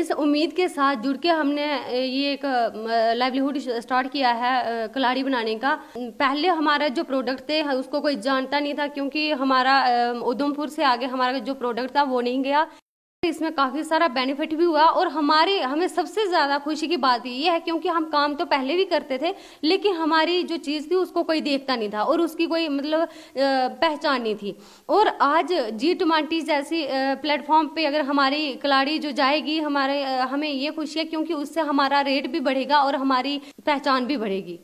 इस उम्मीद के साथ जुड़ के हमने ये एक लाइवलीहुड स्टार्ट किया है कलाड़ी बनाने का पहले हमारा जो प्रोडक्ट थे उसको कोई जानता नहीं था क्योंकि हमारा उधमपुर से आगे हमारा जो प्रोडक्ट था वो नहीं गया इसमें काफ़ी सारा बेनिफिट भी हुआ और हमारे हमें सबसे ज़्यादा खुशी की बात ये है क्योंकि हम काम तो पहले भी करते थे लेकिन हमारी जो चीज़ थी उसको कोई देखता नहीं था और उसकी कोई मतलब पहचान नहीं थी और आज जी ट्वेंटी जैसी प्लेटफॉर्म पे अगर हमारी कलाड़ी जो जाएगी हमारे हमें ये खुशी है क्योंकि उससे हमारा रेट भी बढ़ेगा और हमारी पहचान भी बढ़ेगी